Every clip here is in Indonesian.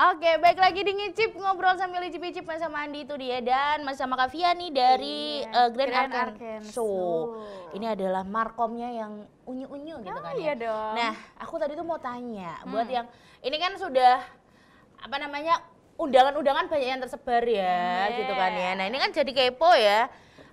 Oke, baik lagi di ngicip ngobrol sambil icip-icip sama Andi itu dia dan Mas sama Kavia nih dari iya, uh, Grand, Grand Arkansas. So, ini adalah markomnya yang unyu-unyu gitu kan. Ya. Oh, iya ya. dong. Nah, aku tadi tuh mau tanya hmm. buat yang ini kan sudah apa namanya undangan-undangan banyak yang tersebar ya yeah. Hmm, gitu kan ya. Iya. Nah, ini kan jadi kepo ya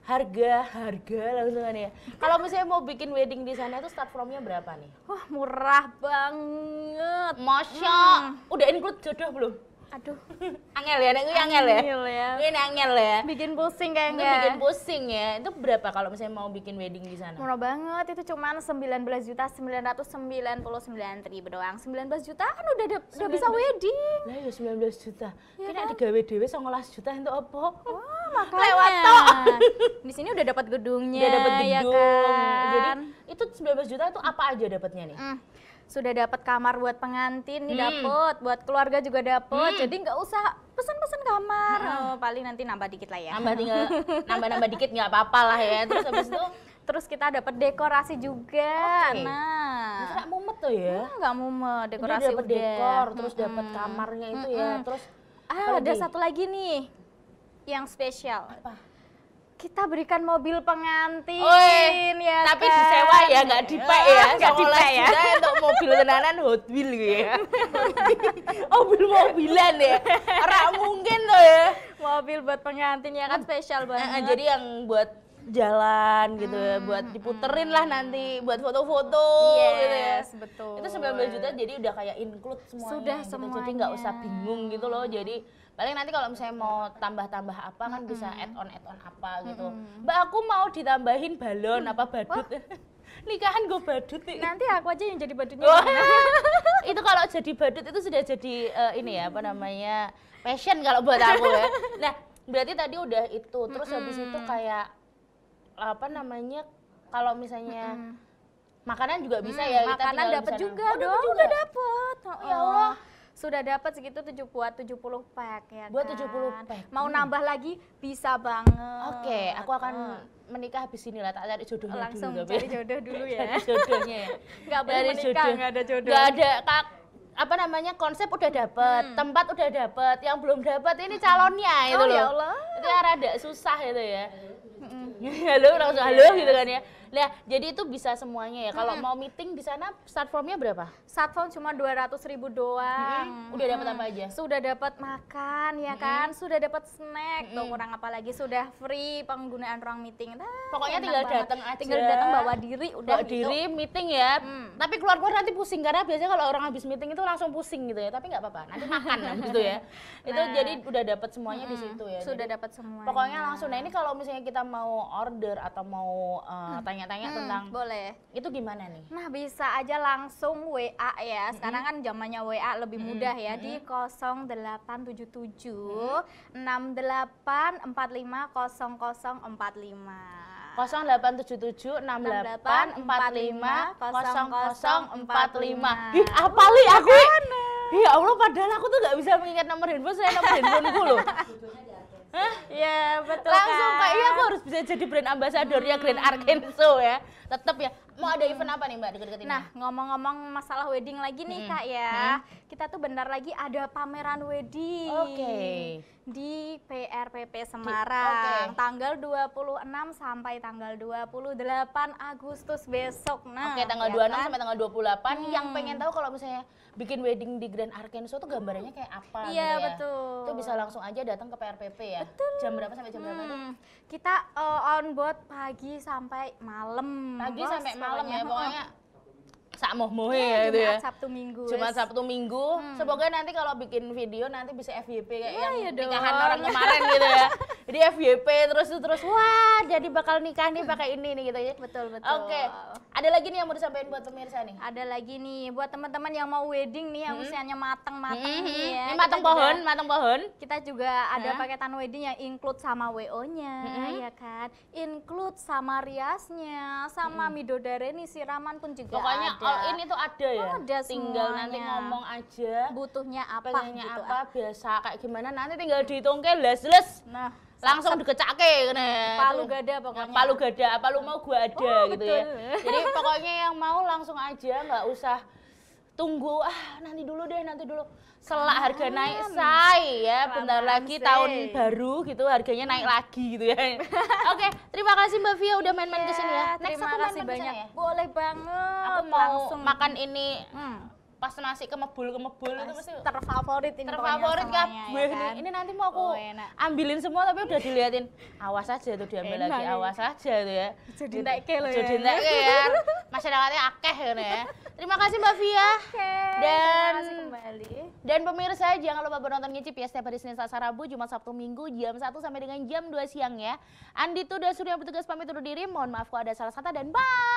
harga harga langsung kan ya. Kalau misalnya mau bikin wedding di sana itu start fromnya berapa nih? Wah murah banget. Masya, hmm. udah include jodoh belum? Aduh, angel ya, nek angel, ya. ya. Ini angel ya. Bikin pusing kayaknya. Itu bikin pusing ya. Itu berapa kalau misalnya mau bikin wedding di sana? Murah banget, itu cuma 19 juta 999 ribu doang. 19 juta kan udah de, udah bisa wedding. Lah ya 19 juta. Ya, Kena kan? gawe dewe 19 juta untuk apa? Wah, makanya. Lewat tok. di sini udah dapat gedungnya. Udah dapat gedung. Ya kan? itu 19 juta itu apa aja dapatnya nih? Mm. Sudah dapat kamar buat pengantin nih hmm. dapat, buat keluarga juga dapat. Hmm. Jadi nggak usah pesan-pesan kamar. Hmm. Oh, paling nanti nambah dikit lah ya. Nambah tinggal nambah-nambah dikit nggak apa-apa lah ya. Terus habis itu terus kita dapat dekorasi juga. Okay. Nah, mumet tuh ya? Enggak nah, mumet, dekorasi udah. dekor, terus hmm. dapat kamarnya itu ya. hmm. ya, terus. Ah, ada satu lagi nih yang spesial. Apa? kita berikan mobil pengantin Oi, ya tapi kan? disewa ya nggak dipek ya nggak dipek ya untuk mobil tenanan Hot Wheel gitu ya mobil mobilan ya orang mungkin tuh ya mobil buat pengantin ya kan spesial banget jadi yang buat jalan gitu ya hmm, buat hmm, diputerin hmm. lah nanti buat foto-foto yes, gitu ya. betul. Itu 19 juta jadi udah kayak include semuanya. Sudah gitu. semuanya. Jadi nggak usah bingung gitu loh. Jadi paling nanti kalau misalnya mau tambah-tambah apa kan hmm. bisa hmm. add on add on apa gitu. Mbak aku mau ditambahin balon hmm. apa badut. Oh. nikahan gue badut nih. Nanti aku aja yang jadi badutnya. Oh. itu kalau jadi badut itu sudah jadi uh, ini ya apa namanya passion kalau buat aku ya. Nah berarti tadi udah itu terus -hmm. habis itu kayak apa namanya kalau misalnya mm -hmm. makanan juga bisa mm, ya kita makanan dapat juga oh, dong juga dapat oh, ya oh. Allah sudah dapat segitu tujuh buat puluh pack ya buat kan? 70 pack mau hmm. nambah lagi bisa banget oke okay, aku akan menikah habis ini lah tak cari jodoh langsung dulu, cari jodoh dulu ya cari jodohnya ya nggak boleh menikah jodoh. nggak ada jodoh nggak ada kak apa namanya konsep udah dapet, hmm. tempat udah dapet, yang belum dapet ini calonnya hmm. oh, itu ya loh. Ya Allah. Itu rada susah itu ya. Hmm. halo langsung halo gitu kan ya nah jadi itu bisa semuanya ya kalau hmm. mau meeting di sana start formnya berapa start form cuma dua ratus ribu doang hmm. udah dapat apa aja sudah dapat makan ya hmm. kan sudah dapat snack hmm. tuh kurang apa lagi sudah free penggunaan ruang meeting nah, pokoknya tinggal datang aja tinggal datang bawa diri udah bawa gitu. diri meeting ya hmm. tapi keluar keluar nanti pusing karena biasanya kalau orang habis meeting itu langsung pusing gitu ya tapi nggak apa-apa nanti makan gitu ya nah, itu jadi udah dapat semuanya hmm. di situ ya sudah dapat semua pokoknya langsung nah ini kalau misalnya kita mau mau order atau mau eh, hmm. tanya-tanya uh, hmm. hmm, tentang boleh itu gimana nih? Nah bisa aja langsung WA ya. Hmm. Sekarang mm -hmm. kan zamannya WA lebih hmm, mudah mm -hmm. ya di 0877 mm -hmm. 6845 0045. 0877 68 45 0045. 0045. Ih, li aku. Ya Allah, padahal aku tuh nggak bisa mengingat nomor handphone saya nomor handphoneku loh. Iya, betul. Langsung kan? Iya aku harus bisa jadi brand ambassador ya Grand Arkenso ya. Tetap ya, mau ada event apa nih Mbak deket-deket ini? Nah, ngomong-ngomong masalah wedding lagi nih hmm. Kak ya. Hmm. Kita tuh benar lagi ada pameran wedding. Oke. Okay. Di PRPP Semarang tanggal okay. tanggal 26 sampai tanggal 28 Agustus besok. Nah, Oke, okay, tanggal ya 26 kan? sampai tanggal 28 hmm. yang pengen tahu kalau misalnya bikin wedding di Grand Arkansas tuh gambarnya kayak apa Iya, gitu ya. betul. Itu bisa langsung aja datang ke PRPP ya. Betul. Jam berapa sampai jam hmm. berapa tuh? Kita board pagi sampai malam. Pagi Bos, sampai malam ya pokoknya. Sak moh moh ya, ya itu ya. Sabtu Minggu. Cuma Sabtu Minggu. Hmm. Semoga nanti kalau bikin video nanti bisa FYP kayak ya, yang ya nikahan orang kemarin gitu ya di FYP terus terus wah jadi bakal nikah nih pakai ini nih gitu ya betul betul oke okay. ada lagi nih yang mau disampaikan buat pemirsa nih ada lagi nih buat teman-teman yang mau wedding nih yang hmm. usianya mateng mateng hmm. nih hmm, ya hmm. ini mateng kita pohon juga, matang pohon kita juga ada paketan wedding yang include sama wo nya hmm. ya kan include sama riasnya sama hmm. midodare nih siraman pun juga pokoknya ada. all in itu ada ya ada tinggal semuanya. nanti ngomong aja butuhnya apa pengennya gitu apa ah. biasa kayak gimana nanti tinggal dihitung ke les les nah langsung dikecake kene. Palu gada pokoknya. Palu gada, palu mau gua ada oh, gitu betul. ya. Jadi pokoknya yang mau langsung aja nggak usah tunggu ah nanti dulu deh nanti dulu selak harga ah, naik say ya bentar lagi tahun baru gitu harganya naik hmm. lagi gitu ya oke okay, terima kasih mbak Via udah main-main yeah, kesini ya next terima aku main-main banyak ya. boleh banget aku mau langsung. makan ini hmm pas nasi kemebul kemebul itu mesti terfavorit ini terfavorit kan? ya kan? ini nanti mau aku oh, ambilin semua tapi udah diliatin awas aja tuh diambil enak, lagi awas aja tuh ya jadi ke loh jadi ya. ke ya masyarakatnya akeh ya, ya. terima kasih mbak Fia okay, dan dan pemirsa jangan lupa menonton ngicip ya setiap hari Senin Selasa Rabu Jumat Sabtu Minggu jam 1 sampai dengan jam 2 siang ya Andi tuh dan Surya bertugas pamit undur diri mohon maaf kalau ada salah kata dan bye